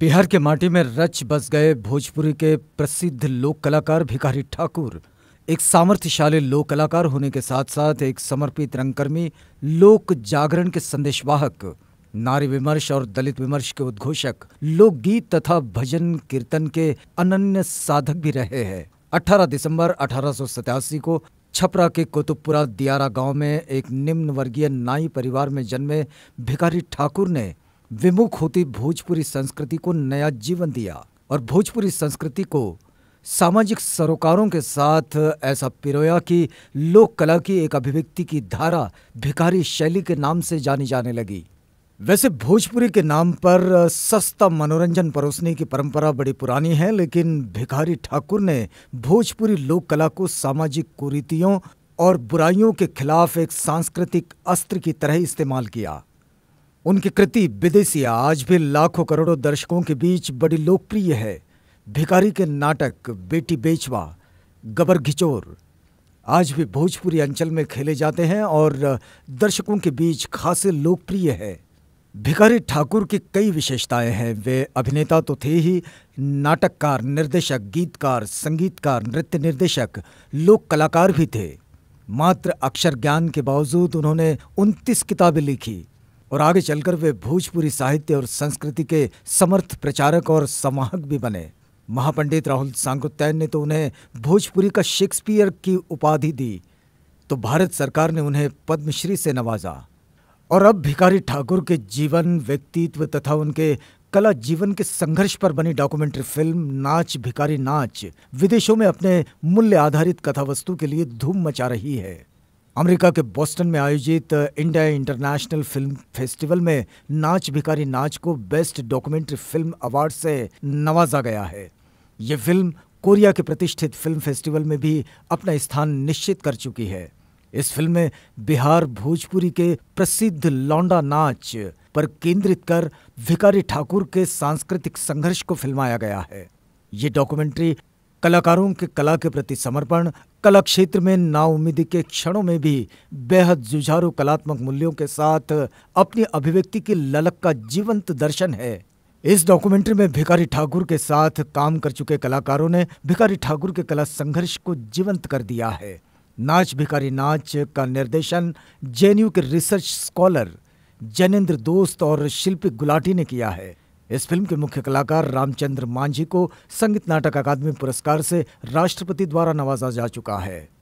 बिहार के माटी में रच बस गए भोजपुरी के प्रसिद्ध लोक कलाकार भिखारी ठाकुर एक सामर्थ्यशाली लोक कलाकार होने के साथ साथ एक समर्पित रंगकर्मी लोक जागरण के संदेशवाहक नारी विमर्श और दलित विमर्श के उद्घोषक लोकगीत तथा भजन कीर्तन के अनन्य साधक भी रहे हैं 18 दिसंबर अठारह को छपरा के कुतुबपुरा दियारा गांव में एक निम्न वर्गीय नाई परिवार में जन्मे भिखारी ठाकुर ने विमुख होती भोजपुरी संस्कृति को नया जीवन दिया और भोजपुरी संस्कृति को सामाजिक सरोकारों के साथ ऐसा पिरोया कि लोक कला की एक अभिव्यक्ति की धारा भिखारी शैली के नाम से जानी जाने लगी वैसे भोजपुरी के नाम पर सस्ता मनोरंजन परोसने की परंपरा बड़ी पुरानी है लेकिन भिखारी ठाकुर ने भोजपुरी लोक कला को सामाजिक कुरीतियों और बुराइयों के खिलाफ एक सांस्कृतिक अस्त्र की तरह इस्तेमाल किया उनकी कृति विदेशी आज भी लाखों करोड़ों दर्शकों के बीच बड़ी लोकप्रिय है भिखारी के नाटक बेटी बेचवा गबर घिचोर आज भी भोजपुरी अंचल में खेले जाते हैं और दर्शकों के बीच खासे लोकप्रिय है भिखारी ठाकुर की कई विशेषताएं हैं वे अभिनेता तो थे ही नाटककार निर्देशक गीतकार संगीतकार नृत्य निर्देशक लोक कलाकार भी थे मात्र अक्षर ज्ञान के बावजूद उन्होंने 29 किताबें लिखी और आगे चलकर वे भोजपुरी साहित्य और संस्कृति के समर्थ प्रचारक और समाहक भी बने महापंडित राहुल सांगुत्तैन ने तो उन्हें भोजपुरी का शेक्सपियर की उपाधि दी तो भारत सरकार ने उन्हें पद्मश्री से नवाजा और अब भिकारी ठाकुर के जीवन व्यक्तित्व तथा उनके कला जीवन के संघर्ष पर बनी डॉक्यूमेंट्री फिल्म नाच भिकारी नाच विदेशों में अपने मूल्य आधारित कथावस्तु के लिए धूम मचा रही है अमेरिका के बोस्टन में आयोजित इंडिया इंटरनेशनल फिल्म फेस्टिवल में नाच भिकारी नाच को बेस्ट डॉक्यूमेंट्री फिल्म अवार्ड से नवाजा गया है ये फिल्म कोरिया के प्रतिष्ठित फिल्म फेस्टिवल में भी अपना स्थान निश्चित कर चुकी है इस फिल्म में बिहार भोजपुरी के प्रसिद्ध लौंडा नाच पर केंद्रित कर भिकारी ठाकुर के सांस्कृतिक संघर्ष को फिल्माया गया है ये डॉक्यूमेंट्री कलाकारों के कला के प्रति समर्पण कला क्षेत्र में नाउमीदी के क्षणों में भी बेहद जुझारू कलात्मक मूल्यों के साथ अपनी अभिव्यक्ति की ललक का जीवंत दर्शन है इस डॉक्यूमेंट्री में भिखारी ठाकुर के साथ काम कर चुके कलाकारों ने भिखारी ठाकुर के कला संघर्ष को जीवंत कर दिया है नाच भिखारी नाच का निर्देशन जेएनयू के रिसर्च स्कॉलर जैनेन्द्र दोस्त और शिल्पी गुलाटी ने किया है इस फिल्म के मुख्य कलाकार रामचंद्र मांझी को संगीत नाटक अकादमी पुरस्कार से राष्ट्रपति द्वारा नवाजा जा चुका है